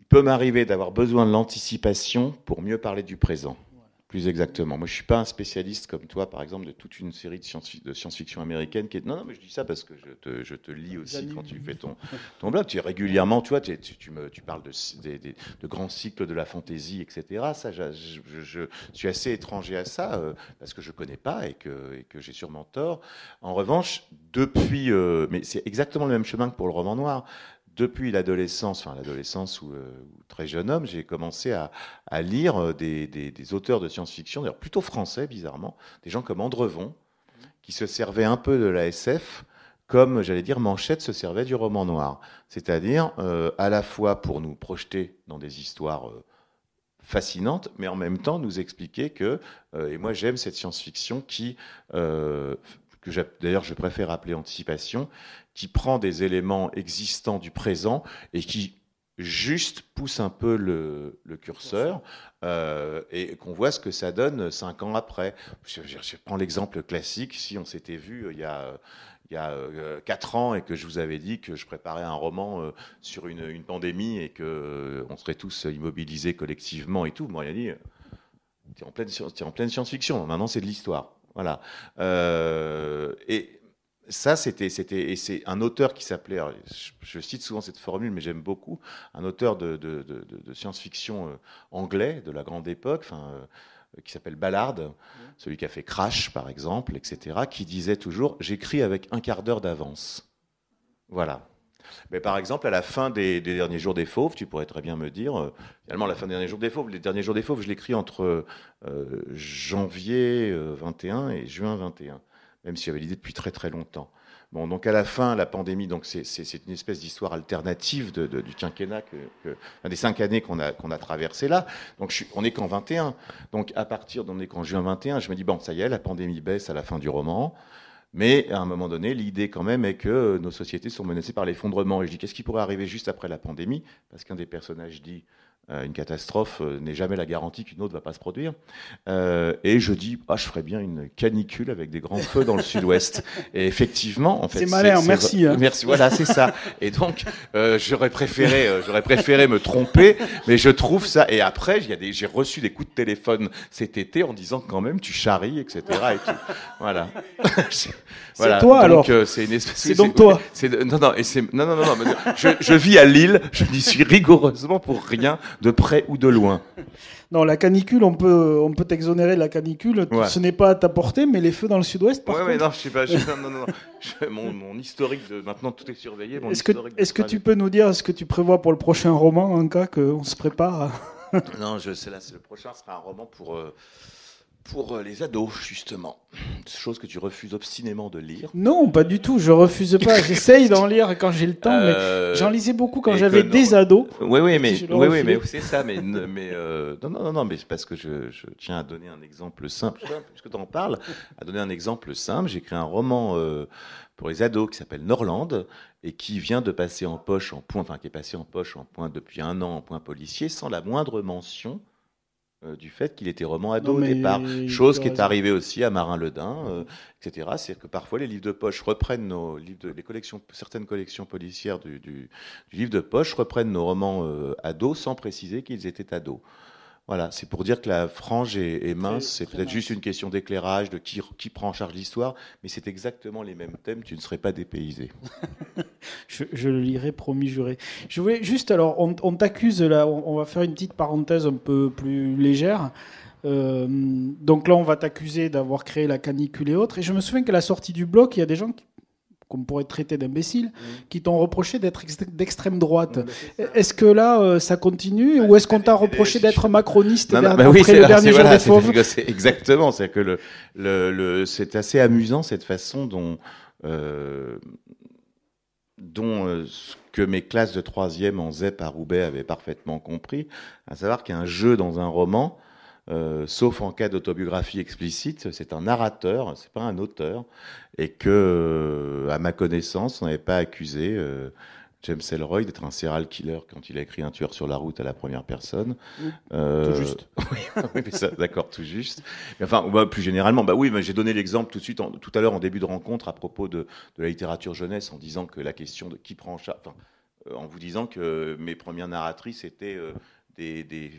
Il peut m'arriver d'avoir besoin de l'anticipation pour mieux parler du présent plus exactement. Moi, je ne suis pas un spécialiste comme toi, par exemple, de toute une série de science-fiction science américaine. Qui est... Non, non, mais je dis ça parce que je te, je te lis aussi quand tu fais ton, ton blog. Tu es régulièrement, tu vois, tu, me, tu parles de, de, grands cycles de la fantaisie, etc. Ça, je, suis assez étranger à ça euh, parce que je ne connais pas et que, et que j'ai sûrement tort. En revanche, depuis, euh, mais c'est exactement le même chemin que pour le roman noir depuis l'adolescence, enfin l'adolescence ou, euh, très jeune homme, j'ai commencé à, lire euh, des, auteurs de science-fiction, d'ailleurs plutôt français bizarrement, des gens comme Andrevon, qui se servaient un peu de la SF comme, j'allais dire, Manchette se servait du roman noir. C'est-à-dire euh, à la fois pour nous projeter dans des histoires... fascinantes, mais en même temps nous expliquer que, et moi j'aime cette science-fiction qui, que d'ailleurs je préfère appeler anticipation, qui prend des éléments existants du présent et qui juste pousse un peu le, curseur euh, et qu'on voit ce que ça donne cinq ans après. Je, prends l'exemple classique, si on s'était vu euh, il y a il y a euh, quatre ans et que je vous avais dit que je préparais un roman sur une, une pandémie et que on serait tous immobilisés collectivement et tout, moi, il a dit, tu en pleine, es en pleine science-fiction, maintenant c'est de l'histoire. Voilà. et ça, c'était, et c'est un auteur qui s'appelait, je, cite souvent cette formule, mais j'aime beaucoup, un auteur de, science-fiction euh, anglais de la grande époque, euh, qui s'appelle Ballard, mmh. celui qui a fait Crash, par exemple, etc., qui disait toujours J'écris avec un quart d'heure d'avance. Voilà. Mais par exemple, à la fin des, derniers jours des fauves, tu pourrais très bien me dire, euh, finalement, la fin des derniers jours des fauves, les derniers jours des fauves, je l'écris entre janvier 21 et juin 21 même si avait l'idée depuis très très longtemps. Bon, donc à la fin, la pandémie, donc c'est, une espèce d'histoire alternative du quinquennat, que, des cinq années qu'on a, qu'on traversées là. Donc on n'est qu'en 21. Donc à partir on est qu'en juin 21, je me dis, bon, ça y est, la pandémie baisse à la fin du roman. Mais à un moment donné, l'idée quand même est que euh, nos sociétés sont menacées par l'effondrement. Et je dis, qu'est-ce qui pourrait arriver juste après la pandémie Parce qu'un des personnages dit, euh, une catastrophe euh, n'est jamais la garantie qu'une autre ne va pas se produire. Euh, et je dis, ah, je ferais bien une canicule avec des grands feux dans le sud-ouest. Et effectivement, en fait, c'est malin, merci. Hein. Merci, voilà, c'est ça. Et donc, euh, j'aurais préféré, j'aurais préféré me tromper, mais je trouve ça. Et après, j'ai reçu des coups de téléphone cet été en disant quand même, tu charries, etc. Et Voilà. C'est toi donc, alors. c'est espèce. donc toi. Non non, et non, non, non, je, je vis à Lille. Je n'y suis rigoureusement pour rien de près ou de loin. Non, la canicule, on peut, on peut t'exonérer de la canicule. Ce n'est pas à ta portée, mais les feux dans le sud-ouest, par contre... non, je sais pas. mon, historique de maintenant, tout est surveillé. Est-ce que, tu peux nous dire ce que tu prévois pour le prochain roman, en cas qu'on se prépare Non, je sais là, le prochain sera un roman pour. Euh, pour euh, les ados, justement. Chose que tu refuses obstinément de lire. Non, pas du tout, je refuse pas. J'essaye d'en lire quand j'ai le temps, mais euh, j'en lisais beaucoup quand j'avais des ados. Oui, oui, mais, oui, oui, mais c'est ça. Mais, mais euh, non, non, non, mais c'est parce que je, tiens à donner un exemple simple, puisque tu en parles, à donner un exemple simple. J'ai écrit un roman pour les ados qui s'appelle Norland et qui vient de passer en poche en point, enfin qui est passé en poche en point depuis un an en point policier sans la moindre mention euh, du fait qu'il était roman ado dos au départ. Chose qui est arrivée aussi à Marin Le Dain, etc. C'est que parfois les livres de poche reprennent nos livres les collections, certaines collections policières du, livre de poche reprennent nos romans à euh, ados sans préciser qu'ils étaient ados. Voilà, c'est pour dire que la frange est, mince. C'est peut-être juste une question d'éclairage, de qui, prend en charge l'histoire, mais c'est exactement les mêmes thèmes. Tu ne serais pas dépaysé. je, le lirai, promis, juré. Je voulais juste, alors, on, t'accuse là. On, va faire une petite parenthèse un peu plus légère. Euh, donc là, on va t'accuser d'avoir créé la canicule et autres. Et je me souviens qu'à la sortie du bloc, il y a des gens qui pour pourrait traiter d'imbécile, mmh. qui t'ont reproché d'être d'extrême droite. Est-ce que là, euh, ça continue bah, ou est-ce qu'on t'a reproché d'être macroniste non, le dernier Exactement, c'est que le, le, c'est assez amusant cette façon dont, euh, dont euh, ce que mes classes de troisième en ZEP à Roubaix avaient parfaitement compris, à savoir qu'il y a un jeu dans un roman euh, sauf en cas d'autobiographie explicite, c'est un narrateur, c'est pas un auteur, et que, euh, à ma connaissance, on n'avait pas accusé euh, James Ellroy d'être un serial killer quand il a écrit Un tueur sur la route à la première personne. tout juste. oui, d'accord, tout juste. Mais enfin, bah, plus généralement, bah oui, j'ai donné l'exemple tout de suite, tout à l'heure en début de rencontre à propos de, la littérature jeunesse, en disant que la question de qui prend en charge, en vous disant que mes premières narratrices étaient des, des,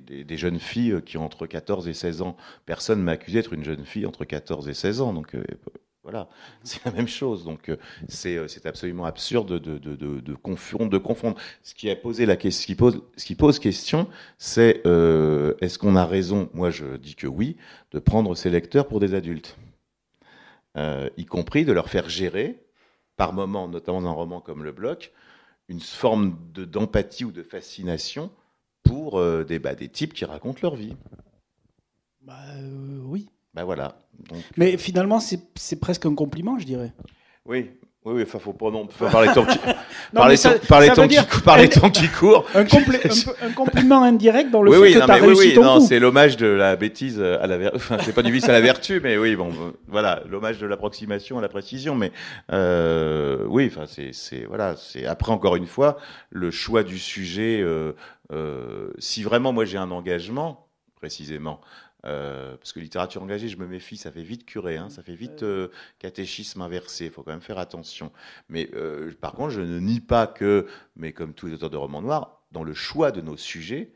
des, des, jeunes filles qui ont entre 14 et 16 ans. Personne m'a accusé d'être une jeune fille entre 14 et 16 ans. Donc euh, voilà, mm-hmm. c'est la même chose. Donc euh, euh, c'est absolument absurde de, de, de, confondre, de confondre. Ce qui a posé la question, ce qui pose, ce qui pose question, c'est est-ce qu'on a raison Moi, je dis que oui, de prendre ces lecteurs pour des adultes, y compris de leur faire gérer, par moments, notamment dans un roman comme Le Bloc, une forme d'empathie ou de fascination pour euh, bah, des, types qui racontent leur vie. Bah, euh, oui. Bah voilà. Euh, mais finalement, c'est presque un compliment, je dirais. Oui, oui, oui, faut pas non faut parler tant qui, parler qui, court. Un, compliment indirect dans le fait que tu as réussi oui, non, c'est l'hommage de la bêtise à la vertu. Enfin, c'est pas du vice à la vertu, mais oui, bon, voilà, l'hommage de l'approximation à la précision. Mais oui, enfin, c'est, voilà, c'est après encore une fois le choix du sujet. Euh, si vraiment moi j'ai un engagement, précisément, euh, parce que littérature engagée, je me méfie, ça fait vite curé, hein, ça fait vite euh, catéchisme inversé, il faut quand même faire attention. Mais par contre, je ne nie pas que, mais comme tous les auteurs de romans noirs, dans le choix de nos sujets,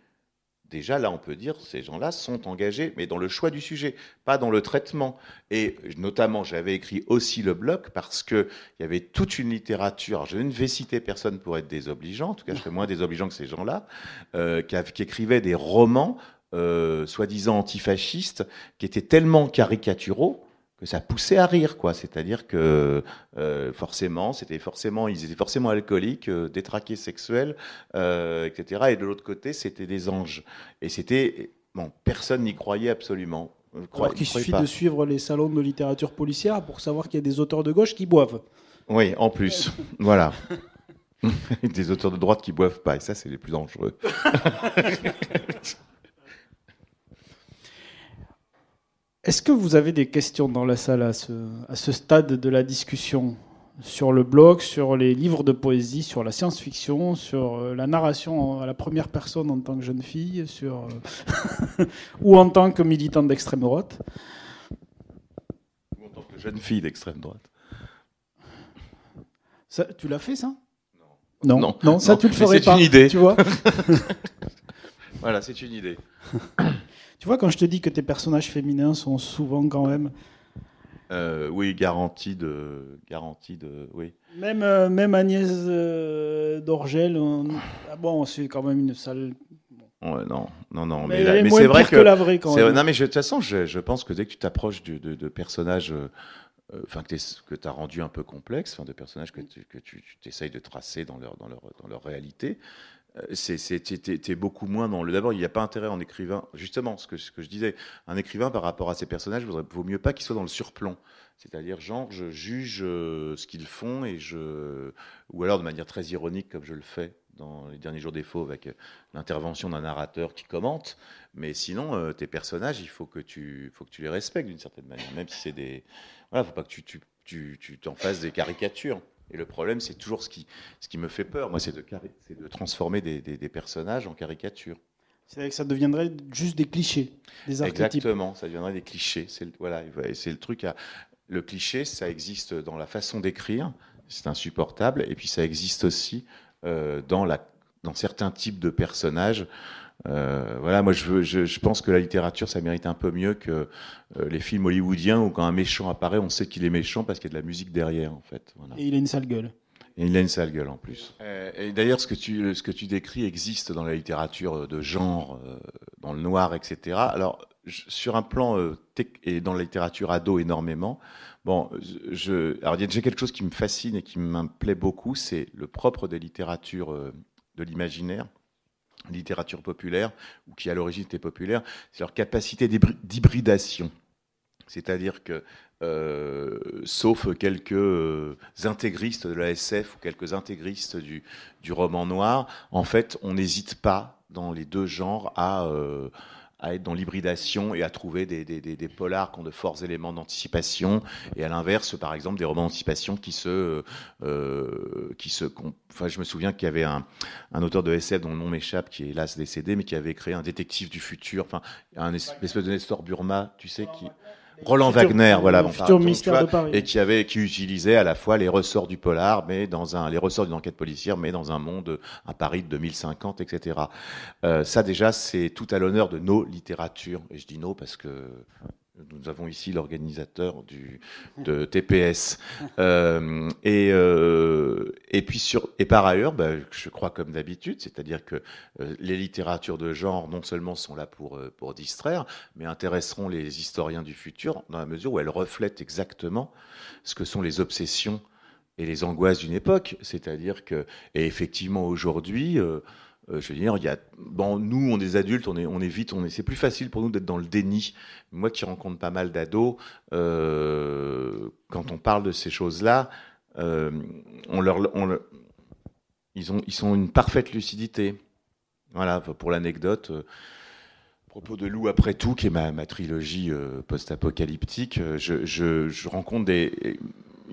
déjà là, on peut dire ces gens-là sont engagés, mais dans le choix du sujet, pas dans le traitement. Et notamment, j'avais écrit aussi le bloc parce qu'il y avait toute une littérature. Je ne vais citer personne pour être désobligeant, en tout cas, je serais moins désobligeant que ces gens-là, euh, qui, écrivaient des romans euh, soi-disant antifascistes, qui étaient tellement caricaturaux ça poussait à rire, quoi. C'est-à-dire que euh, forcément, c'était forcément, ils étaient forcément alcooliques, euh, détraqués sexuels, euh, etc. Et de l'autre côté, c'était des anges. Et c'était, bon, personne n'y croyait absolument. Croyait, qu'il suffit de suivre les salons de littérature policière pour savoir qu'il y a des auteurs de gauche qui boivent. Oui, en plus, voilà. des auteurs de droite qui boivent pas, et ça, c'est les plus dangereux. Est-ce que vous avez des questions dans la salle à ce, stade de la discussion sur le blog, sur les livres de poésie, sur la science-fiction, sur euh, la narration à la première personne en tant que jeune fille, euh, ou en tant que militante d'extrême droite Ou en tant que jeune fille d'extrême droite. tu l'as fait ça non. Non. ça tu le ferais pas. C'est une idée. Tu vois Voilà, c'est une idée. tu vois, quand je te dis que tes personnages féminins sont souvent quand même. Euh, oui, garantie de. Garantie de oui. Même, euh, même Agnès euh, d'Orgel, ah c'est quand même une sale... non, non, non, mais, c'est vrai que, la vraie, quand même. non, mais de toute façon, je, pense que dès que tu t'approches de, personnages enfin que tu as rendu un peu complexe, de personnages que tu, que essayes de tracer dans leur, dans dans leur réalité, euh, es beaucoup moins dans le. D'abord, il n'y a pas intérêt en écrivain, justement, ce que, ce que je disais, un écrivain par rapport à ses personnages, il vaut mieux pas qu'il soit dans le surplomb. C'est-à-dire, genre, je juge euh, ce qu'ils font et je. Ou alors de manière très ironique, comme je le fais dans les derniers jours des faux avec euh, l'intervention d'un narrateur qui commente. Mais sinon, tes personnages, il faut que tu, faut que tu les respectes d'une certaine manière, même si c'est des. Voilà, faut pas que tu, tu, tu, t'en fasses des caricatures. Et le problème, c'est toujours ce qui, ce qui me fait peur, moi, c'est de, de transformer des, personnages en caricatures. C'est que ça deviendrait juste des clichés, des archétypes. Exactement, ça deviendrait des clichés. C'est le, voilà, c'est le truc à. Le cliché, ça existe dans la façon d'écrire, c'est insupportable, et puis ça existe aussi euh, dans, la, dans certains types de personnages euh, voilà, moi je, je, pense que la littérature, ça mérite un peu mieux que euh, les films hollywoodiens où quand un méchant apparaît, on sait qu'il est méchant parce qu'il y a de la musique derrière, en fait. Et il a une sale gueule. Et il a une sale gueule en plus. Euh, et, d'ailleurs, ce que tu ce que tu décris existe dans la littérature de genre, dans le noir, etc. Alors sur un plan et dans la littérature ado énormément. Bon, je alors il quelque chose qui me fascine et qui me plaît beaucoup, c'est le propre des littératures de l'imaginaire littérature populaire, ou qui à l'origine était populaire, c'est leur capacité d'hybridation. C'est-à-dire que, euh, sauf quelques euh, intégristes de la SF ou quelques intégristes du, du roman noir, en fait, on n'hésite pas dans les deux genres à... Euh, à être dans l'hybridation et à trouver des, des, des, des, polars qui ont de forts éléments d'anticipation, et à l'inverse, par exemple, des romans d'anticipation qui se... Euh, qui se enfin, je me souviens qu'il y avait un, un, auteur de SF dont le nom m'échappe, qui est hélas décédé, mais qui avait créé un détective du futur, enfin, un espèce de Nestor Burma, tu sais, qui... Roland Wagner, voilà, et qui avait, qui utilisait à la fois les ressorts du polar, mais dans un, les ressorts d'une enquête policière, mais dans un monde, un Paris de 2050, etc. Euh, ça déjà, c'est tout à l'honneur de nos littératures. Et je dis nos parce que nous avons ici l'organisateur du de TPS. Euh, et, euh, et puis sur et par ailleurs, bah, je crois comme d'habitude, c'est-à-dire que euh, les littératures de genre non seulement sont là pour pour distraire, mais intéresseront les historiens du futur dans la mesure où elles reflètent exactement ce que sont les obsessions et les angoisses d'une époque. C'est-à-dire que et effectivement aujourd'hui. Euh, je veux dire, il y a, bon, nous, on est adultes, on est, on on c'est plus facile pour nous d'être dans le déni. Moi qui rencontre pas mal d'ados, euh, quand on parle de ces choses-là, euh, on leur, ils, ont, ils sont une parfaite lucidité. Voilà, pour l'anecdote. à propos de Loup après tout, qui est ma, trilogie post-apocalyptique, je rencontre des,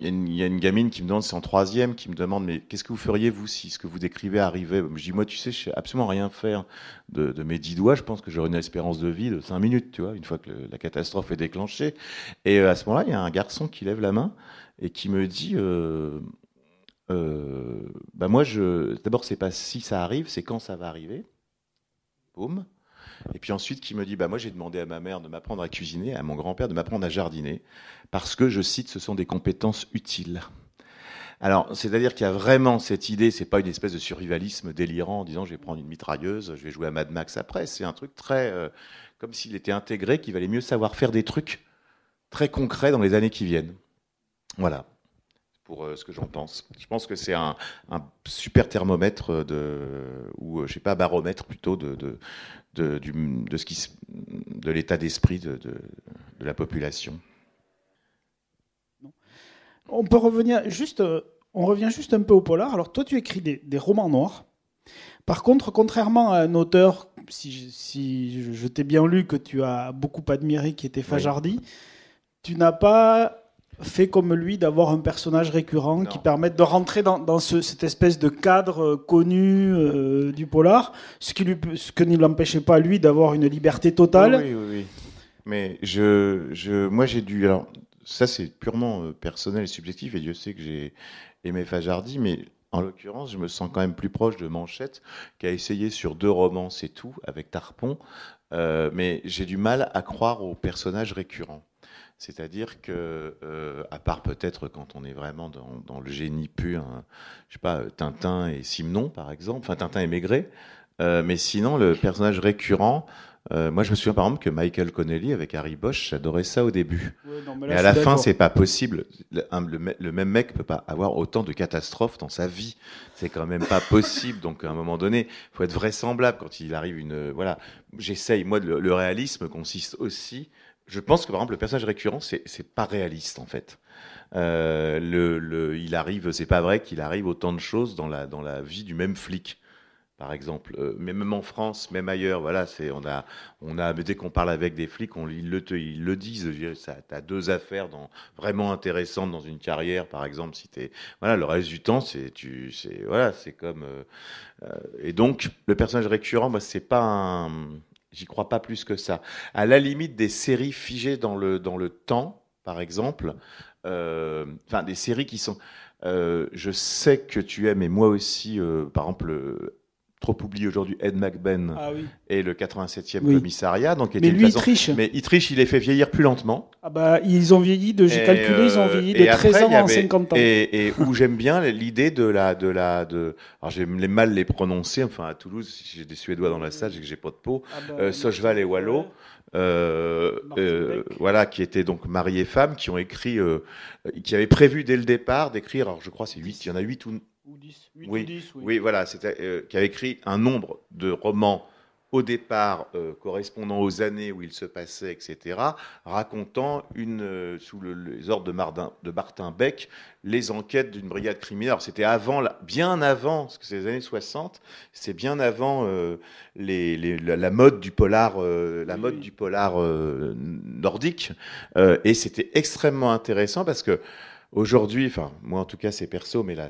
il y, a une gamine qui me demande, c'est en troisième, qui me demande, mais qu'est-ce que vous feriez, vous, si ce que vous décrivez arrivait Je dis, moi, tu sais, je sais absolument rien faire de, de mes dix doigts. Je pense que j'aurais une espérance de vie de cinq minutes, tu vois, une fois que la catastrophe est déclenchée. Et euh, à ce moment-là, il y a un garçon qui lève la main et qui me dit, euh, euh bah moi, je, d'abord, c'est pas si ça arrive, c'est quand ça va arriver. Boum. Et puis ensuite, qui me dit, bah, moi, j'ai demandé à ma mère de m'apprendre à cuisiner, à mon grand-père de m'apprendre à jardiner, parce que, je cite, ce sont des compétences utiles. Alors, c'est-à-dire qu'il y a vraiment cette idée, c'est pas une espèce de survivalisme délirant en disant je vais prendre une mitrailleuse, je vais jouer à Mad Max après. C'est un truc très. Euh, comme s'il était intégré, qu'il valait mieux savoir faire des trucs très concrets dans les années qui viennent. Voilà pour euh, ce que j'en pense. Je pense que c'est un, super thermomètre euh, de, ou euh, je sais pas baromètre plutôt de de, du, de ce qui de l'état d'esprit de, de, la population. On peut revenir juste, on revient juste un peu au polar. Alors toi, tu écris des, romans noirs. Par contre, contrairement à un auteur, si, si je, t'ai bien lu, que tu as beaucoup admiré, qui était Fajardi, tu n'as pas fait comme lui d'avoir un personnage récurrent qui permette de rentrer dans, cette espèce de cadre euh, connu euh, du polar, ce qui, ne l'empêchait pas lui d'avoir une liberté totale. Oui, oui, oui. Mais moi j'ai dû. Alors, ça c'est purement euh, personnel et subjectif, et Dieu sait que j'ai aimé Fajardi, mais en l'occurrence, je me sens quand même plus proche de Manchette, qui a essayé sur deux romans, et tout, avec Tarpon, mais j'ai du mal à croire aux personnages récurrents. C'est-à-dire que, euh, à part peut-être quand on est vraiment dans, le génie pur, hein, je sais pas, Tintin et Simon, par exemple, enfin Tintin et Maigret, euh, mais sinon, le personnage récurrent, euh, moi je me souviens par exemple que Michael Connelly avec Harry Bosch, j'adorais ça au début. Et à la fin, c'est pas possible. Le, même mec peut pas avoir autant de catastrophes dans sa vie. C'est quand même pas possible. Donc à un moment donné, il faut être vraisemblable quand il arrive une. Voilà, j'essaye. Moi, le, réalisme consiste aussi je pense que par exemple le personnage récurrent, c'est pas réaliste en fait. Euh, le, il arrive, c'est pas vrai qu'il arrive autant de choses dans la, dans la vie du même flic par exemple. Euh, mais même en France, même ailleurs, voilà, c'est on a, on a dès qu'on parle avec des flics, on ils le, ils le disent. Tu as deux affaires dans, vraiment intéressantes dans une carrière, par exemple, si es, voilà, le reste du temps, c'est tu, voilà, c'est comme euh, euh, et donc le personnage récurrent, moi, c'est pas un J'y crois pas plus que ça. À la limite des séries figées dans le, dans le temps, par exemple, euh, enfin des séries qui sont... Euh, je sais que tu aimes, et moi aussi, euh, par exemple, trop oublié aujourd'hui, Ed McBain ah et le 87e commissariat. Donc mais lui, il triche. Mais il triche, il les fait vieillir plus lentement. Ah bah, ils ont vieilli, de, j'ai calculé, ils ont euh, vieilli de 13 ans en 50 ans. Et, où j'aime bien l'idée de la... De la de... Alors, j'ai mal les prononcer, enfin, à Toulouse, j'ai des Suédois dans la salle, j'ai que j'ai pas de peau. Ah bah, euh, Socheval et Wallo. Euh, voilà, qui étaient donc mariés femmes, qui ont écrit, qui avaient prévu dès le départ d'écrire, alors je crois c'est huit, il y en a huit ou oui, Oui, voilà, c'était euh, qui a écrit un nombre de romans au départ euh, correspondant aux années où il se passait, etc., racontant une, euh, sous les ordres de, Martin, de Martin Beck les enquêtes d'une brigade criminelle. C'était avant, bien avant, parce que c'est les années 60, c'est bien avant les, la mode du polar, la mode du polar nordique, et c'était extrêmement intéressant parce que Aujourd'hui, enfin, moi en tout cas, c'est perso, mais la,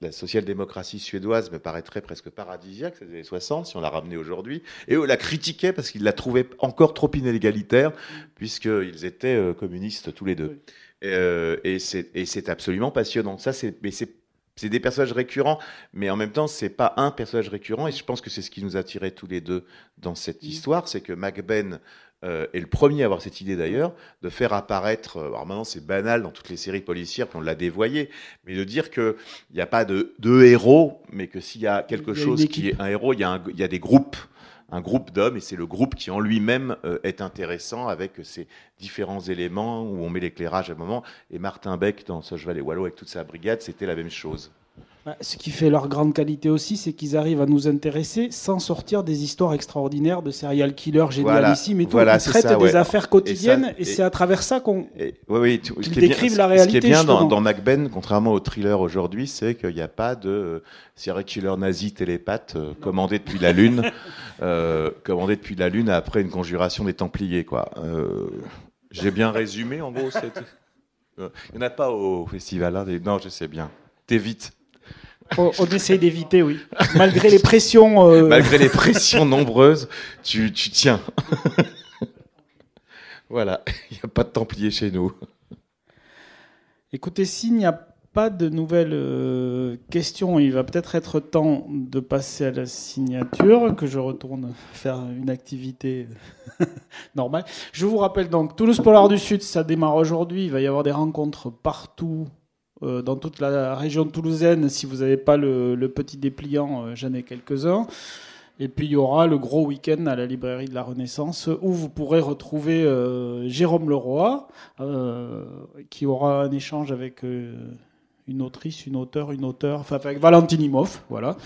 la social-démocratie suédoise me paraîtrait presque paradisiaque, ces années 60, si on la ramenait aujourd'hui. Et on la critiquait parce qu'ils la trouvaient encore trop inégalitaire, puisqu'ils étaient euh, communistes tous les deux. Euh, et c'est absolument passionnant. Ça, mais c'est c'est des personnages récurrents, mais en même temps, c'est pas un personnage récurrent. Et je pense que c'est ce qui nous a tirés tous les deux dans cette histoire, c'est que Macben et euh, le premier à avoir cette idée d'ailleurs, de faire apparaître, euh, alors maintenant c'est banal dans toutes les séries policières, puis on l'a dévoyé, mais de dire qu'il n'y a pas de, de, héros, mais que s'il y a quelque chose qui est un héros, il y, a y a des groupes un groupe d'hommes et c'est le groupe qui en lui-même euh, est intéressant avec ses différents éléments où on met l'éclairage à un moment. Et Martin Beck dans Soche et Wallow avec toute sa brigade, c'était la même chose. Bah, ce qui fait leur grande qualité aussi, c'est qu'ils arrivent à nous intéresser sans sortir des histoires extraordinaires de serial killer génialissime ici, mais tout. Voilà, ils traitent des affaires quotidiennes et, c'est à travers ça qu'on oui, oui, la réalité. Ce qui est bien dans, dans Macbeth, contrairement au thriller aujourd'hui, c'est qu'il n'y a pas de euh, serial killer nazi télépathe euh, commandé depuis la Lune, euh, commandé depuis la Lune après une conjuration des Templiers. quoi. J'ai bien résumé en gros. Il n'y en a pas au festival. Hein, non, je sais bien. T'es vite on, on essaye d'éviter, oui. Malgré les pressions. Euh, Malgré les pressions nombreuses, tu, tiens. voilà, il n'y a pas de Templiers chez nous. Écoutez, s'il n'y a pas de nouvelles euh, questions, il va peut-être être temps de passer à la signature, que je retourne faire une activité normale. Je vous rappelle donc, Toulouse Polar du Sud, ça démarre aujourd'hui. Il va y avoir des rencontres partout euh, dans toute la région toulousaine, si vous n'avez pas le, petit dépliant, euh, j'en ai quelques-uns. Et puis il y aura le gros week-end à la librairie de la Renaissance où vous pourrez retrouver euh, Jérôme Leroy, qui aura un échange avec une autrice, une auteure, une auteure, enfin avec Valentin Imoff, voilà.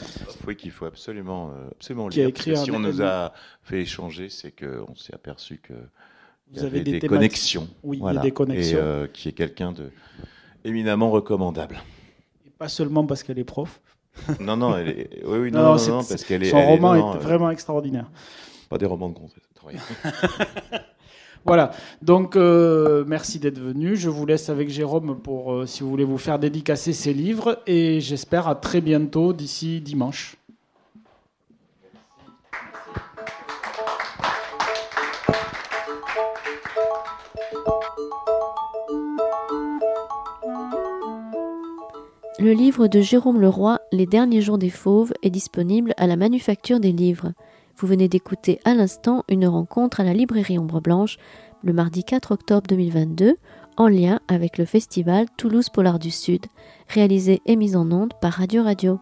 Oui, qu'il faut absolument, absolument lire. écrit si on nous a fait échanger, c'est qu'on s'est aperçu que vous avez des, connexions. Oui, des connexions. Et, qui est quelqu'un de éminemment recommandable. pas seulement parce qu'elle est prof. non, non, elle oui, parce qu'elle est. Son roman est, euh, vraiment extraordinaire. Pas des romans de conte. voilà. Donc, euh, merci d'être venu. Je vous laisse avec Jérôme pour euh, si vous voulez vous faire dédicacer ses livres et j'espère à très bientôt d'ici dimanche. Le livre de Jérôme Leroy, Les derniers jours des fauves, est disponible à la Manufacture des livres. Vous venez d'écouter à l'instant une rencontre à la librairie Ombre Blanche le mardi 4 octobre 2022 en lien avec le festival Toulouse Polar du Sud, réalisé et mis en onde par Radio Radio.